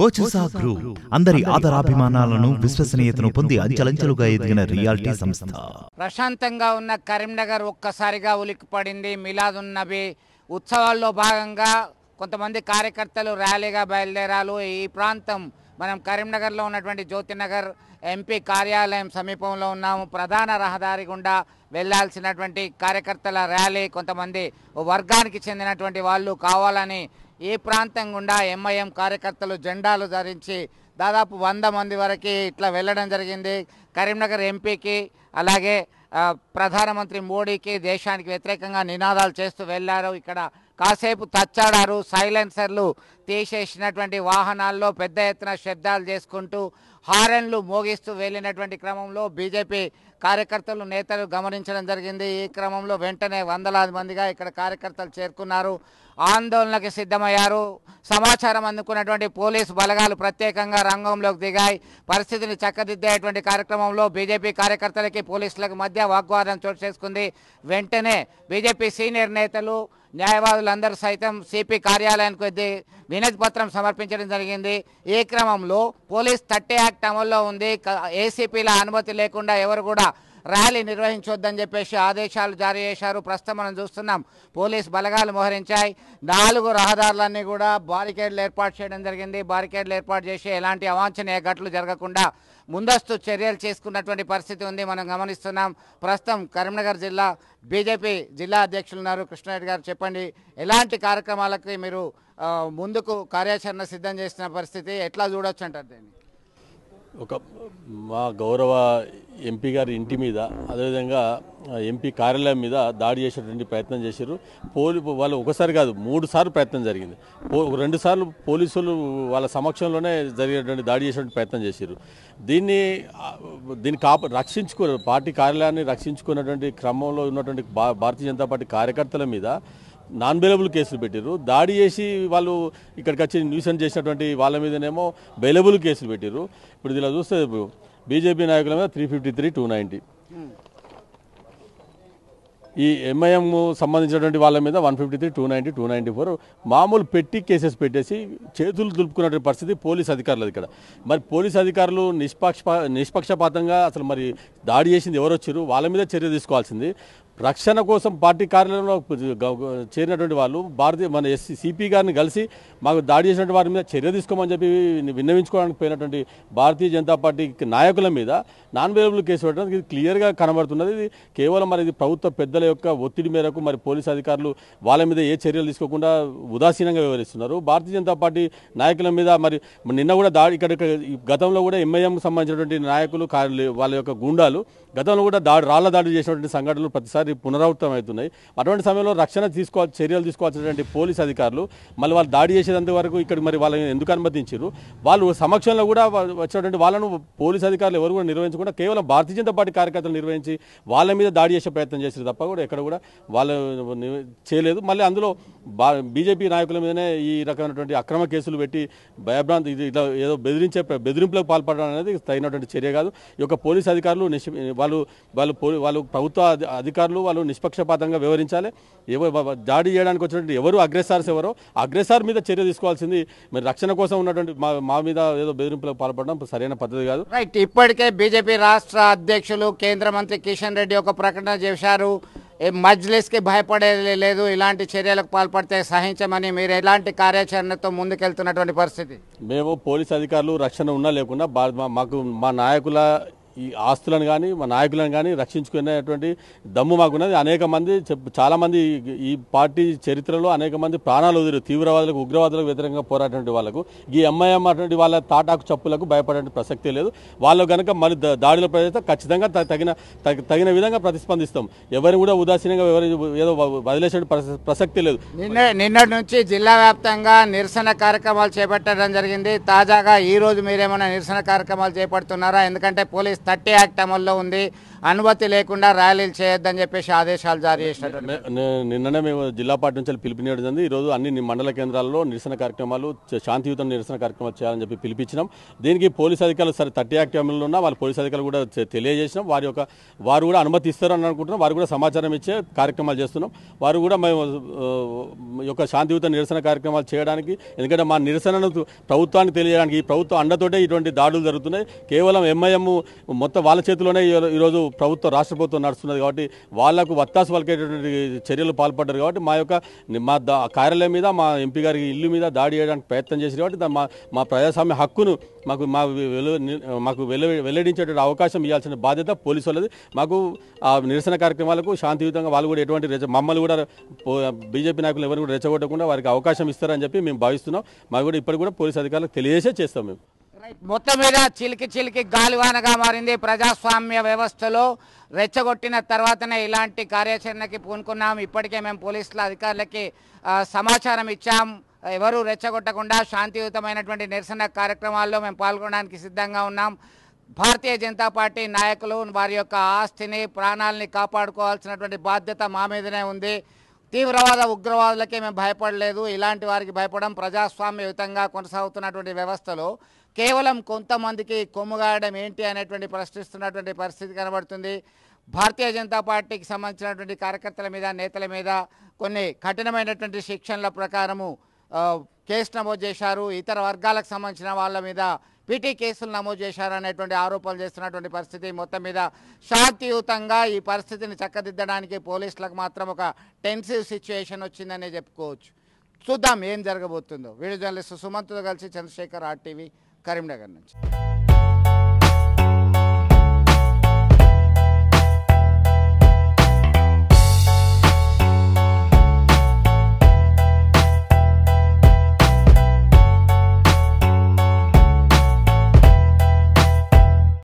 వోచసా group అందరి ఆదరాభిమానాలను విశ్వసనీయతను పొంది అంచెలంచెలుగా ఎదిగిన రియాలిటీ సంస్థ ప్రశాంతంగా ఉన్న కరీంనగర్ ఒక్కసారిగా ఉలిక్కిపడింది మిలాదున్ నబీ ఉత్సవాల్లో భాగంగా కొంతమంది కార్యకర్తలు ర్యాలీగా బయలుదేరాలు ఈ ప్రాంతం మనం కరీంనగర్లో ఉన్నటువంటి జ్యోతినగర్ ఎంపీ కార్యాలయం సమీపంలో ఉన్నాము ప్రధాన రహదారి గుండా వెళ్లాల్సినటువంటి కార్యకర్తల ర్యాలీ కొంతమంది వర్గానికి చెందినటువంటి వాళ్ళు కావాలని ఈ ప్రాంతం గుండా ఎంఐఎం కార్యకర్తలు జెండాలు ధరించి దాదాపు వంద మంది వరకు ఇట్లా వెళ్ళడం జరిగింది కరీంనగర్ ఎంపీకి అలాగే ప్రధానమంత్రి మోడీకి దేశానికి వ్యతిరేకంగా నినాదాలు చేస్తూ వెళ్ళారు ఇక్కడ కాసేపు తచ్చాడారు సైలెన్సర్లు తీసేసినటువంటి వాహనాల్లో పెద్ద ఎత్తున శబ్దాలు చేసుకుంటూ హారన్లు మోగిస్తూ వెళ్ళినటువంటి క్రమంలో బీజేపీ కార్యకర్తలు నేతలు గమనించడం జరిగింది ఈ క్రమంలో వెంటనే వందలాది మందిగా ఇక్కడ కార్యకర్తలు చేరుకున్నారు ఆందోళనకి సిద్ధమయ్యారు సమాచారం అందుకున్నటువంటి పోలీసు బలగాలు ప్రత్యేకంగా రంగంలోకి దిగాయి పరిస్థితిని చక్కదిద్దేటువంటి కార్యక్రమంలో బీజేపీ కార్యకర్తలకి పోలీసులకు మధ్య వాగ్వాదం చోటు చేసుకుంది వెంటనే బీజేపీ సీనియర్ నేతలు న్యాయవాదులందరూ సైతం సిపి కార్యాలయానికి వద్ద వినతి పత్రం సమర్పించడం జరిగింది ఈ క్రమంలో పోలీస్ థర్టీ యాక్ట్ అమల్లో ఉంది ఏసీపీల అనుమతి లేకుండా ఎవరు కూడా ర్యాలీ నిర్వహించొద్దని చెప్పేసి ఆదేశాలు జారీ చేశారు ప్రస్తుతం మనం చూస్తున్నాం పోలీస్ బలగాలు మోహరించాయి నాలుగు రహదారులన్నీ కూడా బారికేడ్లు ఏర్పాటు చేయడం జరిగింది బారికేడ్లు ఏర్పాటు చేసి ఎలాంటి అవాంఛనీయ ఘటనలు జరగకుండా ముందస్తు చర్యలు చేసుకున్నటువంటి పరిస్థితి ఉంది మనం గమనిస్తున్నాం ప్రస్తుతం కరీంనగర్ జిల్లా బీజేపీ జిల్లా అధ్యక్షులు ఉన్నారు కృష్ణారెడ్డి గారు చెప్పండి ఎలాంటి కార్యక్రమాలకి మీరు ముందుకు కార్యాచరణ సిద్ధం చేసిన పరిస్థితి ఎట్లా చూడొచ్చు అంటారు దీన్ని ఒక మా గౌరవ ఎంపీ గారి ఇంటి మీద అదేవిధంగా ఎంపీ కార్యాలయం మీద దాడి చేసేటువంటి ప్రయత్నం చేశారు పోలి వాళ్ళు ఒకసారి కాదు మూడు సార్లు ప్రయత్నం జరిగింది పో రెండు సార్లు పోలీసులు వాళ్ళ సమక్షంలోనే జరిగేటువంటి దాడి చేసేటువంటి ప్రయత్నం చేశారు దీన్ని దీన్ని కాప రక్షించుకో పార్టీ కార్యాలయాన్ని రక్షించుకున్నటువంటి క్రమంలో ఉన్నటువంటి భారతీయ జనతా పార్టీ కార్యకర్తల మీద నాన్ బెయిలబుల్ కేసులు పెట్టారు దాడి చేసి వాళ్ళు ఇక్కడికి వచ్చి న్యూసెన్స్ చేసినటువంటి వాళ్ళ మీదనేమో బెయిలబుల్ కేసులు పెట్టారు ఇప్పుడు ఇలా చూస్తే బీజేపీ నాయకుల మీద three fifty three two ninety ఈ ఎంఐఎం సంబంధించినటువంటి వాళ్ళ మీద one fifty three two ninety two ninety four మామూలు పెట్టి కేసెస్ పెట్టేసి చేతులు దులుపుకున్నటువంటి పరిస్థితి పోలీస్ అధికారులు ఇక్కడ మరి పోలీస్ అధికారులు నిష్పక్ష నిష్పక్షపాతంగా అసలు మరి దాడి చేసింది ఎవరు వచ్చారు వాళ్ళ మీద చర్య తీసుకోవాల్సింది రక్షణ కోసం పార్టీ కార్యాలయంలో చేరినటువంటి వాళ్ళు భారతీయ మన ఎస్సీ సిపి గారిని కలిసి మాకు దాడి చేసినటువంటి వారి మీద చర్య తీసుకోమని చెప్పి విన్నవించుకోవడానికి పోయినటువంటి భారతీయ జనతా పార్టీ నాయకుల మీద నాన్ వేలబుల్ కేసు పెట్టడం ఇది క్లియర్గా కనబడుతున్నది ఇది కేవలం మరి ఇది ప్రభుత్వ పెద్దల యొక్క ఒత్తిడి మేరకు మరి పోలీసు అధికారులు వాళ్ళ మీద ఏ చర్యలు తీసుకోకుండా ఉదాసీనంగా వ్యవహరిస్తున్నారు భారతీయ జనతా పార్టీ నాయకుల మీద మరి నిన్న కూడా దాడి ఇక్కడ గతంలో కూడా ఎంఐఎం సంబంధించినటువంటి నాయకులు వాళ్ళ యొక్క గుండాలు గతంలో కూడా దాడి రాళ్ల దాడి చేసినటువంటి సంఘటనలు ప్రతిసారి ఒకసారి పునరావృతం అవుతున్నాయి అటువంటి సమయంలో రక్షణ తీసుకో చర్యలు తీసుకోవాల్సినటువంటి పోలీస్ అధికారులు మళ్ళీ వాళ్ళు దాడి చేసేంత వరకు ఇక్కడ మరి వాళ్ళని ఎందుకు అనుమతించారు వాళ్ళు సమక్షంలో కూడా వచ్చినటువంటి వాళ్ళను పోలీస్ అధికారులు ఎవరు కూడా నిర్వహించకుండా కేవలం భారతీయ జనతా పార్టీ కార్యకర్తలు నిర్వహించి వాళ్ళ మీద దాడి చేసే ప్రయత్నం చేశారు తప్ప కూడా ఎక్కడ కూడా వాళ్ళు చేయలేదు మళ్ళీ అందులో బీజేపీ నాయకుల మీదనే ఈ రకమైనటువంటి అక్రమ కేసులు పెట్టి భయభ్రాంతి ఇది ఇట్లా ఏదో బెదిరించే బెదిరింపులకు పాల్పడడం అనేది తగినటువంటి చర్య కాదు ఈ యొక్క పోలీసు అధికారులు నిష్ వాళ్ళు వాళ్ళు వాళ్ళు ప్రభుత్వ అధికారులు వాళ్ళు నిష్పక్షపాతంగా వ్యవహరించాలి ఎవరు దాడి చేయడానికి వచ్చినటువంటి ఎవరు అగ్రెసార్స్ ఎవరో అగ్రెసార్ మీద చర్య తీసుకోవాల్సింది మరి రక్షణ కోసం ఉన్నటువంటి మా మీద ఏదో బెదిరింపులకు పాల్పడడం సరైన పద్ధతి కాదు రైట్ ఇప్పటికే బీజేపీ రాష్ట్ర అధ్యక్షులు కేంద్ర మంత్రి కిషన్ రెడ్డి ఒక ప్రకటన చేశారు మజ్లిస్కి భయపడేది లేదు ఇలాంటి చర్యలకు పాల్పడితే సహించమని మీరు ఎలాంటి కార్యాచరణతో ముందుకెళ్తున్నటువంటి పరిస్థితి మేము పోలీస్ అధికారులు రక్షణ ఉన్నా లేకుండా మాకు మా నాయకుల ఈ ఆస్తులను కానీ మా నాయకులను కానీ రక్షించుకునేటువంటి దమ్ము మాకున్నది అనేక మంది చాలామంది ఈ పార్టీ చరిత్రలో అనేక మంది ప్రాణాలు వదిలి తీవ్రవాదులకు ఉగ్రవాదులకు వ్యతిరేకంగా పోరాటటువంటి వాళ్ళకు ఈ ఎంఐఎం అటువంటి వాళ్ళ తాటాకు చప్పులకు భయపడే ప్రసక్తి లేదు వాళ్ళు కనుక మరి దాడుల ప్రజలతో ఖచ్చితంగా తగిన తగిన విధంగా ప్రతిస్పందిస్తాం ఎవరిని కూడా ఉదాసీనంగా ఎవరి ఏదో వదిలేసే ప్రసక్తి లేదు నిన్న నిన్నటి నుంచి జిల్లా వ్యాప్తంగా నిరసన కార్యక్రమాలు చేపట్టడం జరిగింది తాజాగా ఈ రోజు మీరేమైనా నిరసన కార్యక్రమాలు చేపడుతున్నారా ఎందుకంటే పోలీస్ థర్టీ యాక్ట్ అమల్లో ఉంది అనుమతి లేకుండా ర్యాలీలు చేయొద్దని చెప్పేసి ఆదేశాలు జారీ చేసినట్టు నిన్ననే మేము జిల్లా పార్టీ నుంచి పిలుపునివ్వడం ఈ ఈరోజు అన్ని మండల కేంద్రాల్లో నిరసన కార్యక్రమాలు శాంతియుతం నిరసన కార్యక్రమాలు చేయాలని చెప్పి పిలిపించినాం దీనికి పోలీస్ అధికారులు సరే థర్టీ యాక్ట్ అమలులో ఉన్న వాళ్ళు పోలీస్ అధికారులు కూడా తెలియజేసినాం వారి యొక్క వారు కూడా అనుమతి ఇస్తారని అనుకుంటున్నాం వారు కూడా సమాచారం ఇచ్చే కార్యక్రమాలు చేస్తున్నాం వారు కూడా మేము యొక్క శాంతియుత నిరసన కార్యక్రమాలు చేయడానికి ఎందుకంటే మా నిరసనను ప్రభుత్వానికి తెలియడానికి ఈ ప్రభుత్వం అండతోటే ఇటువంటి దాడులు జరుగుతున్నాయి కేవలం ఎంఐఎం మొత్తం వాళ్ళ చేతిలోనే ఈరోజు ప్రభుత్వం రాష్ట్ర ప్రభుత్వం నడుస్తున్నది కాబట్టి వాళ్లకు వత్తాసు పలికేటటువంటి చర్యలు పాల్పడ్డారు కాబట్టి మా యొక్క మా కార్యాలయం మీద మా ఎంపీ గారి ఇల్లు మీద దాడి చేయడానికి ప్రయత్నం చేశారు కాబట్టి మా మా ప్రజాస్వామ్య హక్కును మాకు మా మాకు వెల్లడించేటువంటి అవకాశం ఇవ్వాల్సిన బాధ్యత పోలీసు మాకు ఆ నిరసన కార్యక్రమాలకు శాంతియుతంగా వాళ్ళు కూడా ఎటువంటి రెచ్చ మమ్మల్ని కూడా బీజేపీ నాయకులు ఎవరు కూడా రెచ్చగొట్టకుండా వారికి అవకాశం ఇస్తారని చెప్పి మేము భావిస్తున్నాం మాకు కూడా ఇప్పటికి కూడా పోలీసు అధికారులకు తెలియజేసే చేస్తాం మేము మొత్తం మీద చిలికి చిలికి గాలివానగా మారింది ప్రజాస్వామ్య వ్యవస్థలో రెచ్చగొట్టిన తర్వాతనే ఇలాంటి కార్యాచరణకి పూనుకున్నాం ఇప్పటికే మేము పోలీసుల అధికారులకి సమాచారం ఇచ్చాం ఎవరు రెచ్చగొట్టకుండా శాంతియుతమైనటువంటి నిరసన కార్యక్రమాల్లో మేము పాల్గొనడానికి సిద్ధంగా ఉన్నాం భారతీయ జనతా పార్టీ నాయకులు వారి యొక్క ఆస్తిని ప్రాణాలని కాపాడుకోవాల్సినటువంటి బాధ్యత మా మీదనే ఉంది తీవ్రవాద ఉగ్రవాదులకే మేము భయపడలేదు ఇలాంటి వారికి భయపడడం ప్రజాస్వామ్యయుతంగా కొనసాగుతున్నటువంటి వ్యవస్థలో కేవలం కొంతమందికి కొమ్ముగాయడం ఏంటి అనేటువంటి ప్రశ్నిస్తున్నటువంటి పరిస్థితి కనబడుతుంది భారతీయ జనతా పార్టీకి సంబంధించినటువంటి కార్యకర్తల మీద నేతల మీద కొన్ని కఠినమైనటువంటి శిక్షణల ప్రకారము కేసు నమోదు చేశారు ఇతర వర్గాలకు సంబంధించిన వాళ్ళ మీద పీటీ కేసులు నమోదు చేశారు అనేటువంటి ఆరోపణలు చేస్తున్నటువంటి పరిస్థితి మొత్తం మీద శాంతియుతంగా ఈ పరిస్థితిని చక్కదిద్దడానికి పోలీసులకు మాత్రం ఒక టెన్సివ్ సిచ్యువేషన్ వచ్చిందనే చెప్పుకోవచ్చు చూద్దాం ఏం జరగబోతుందో వీడియో జర్నలిస్ట్ సుమంత్తో కలిసి చంద్రశేఖర్ ఆర్టీవీ కరీంనగర్ నుంచి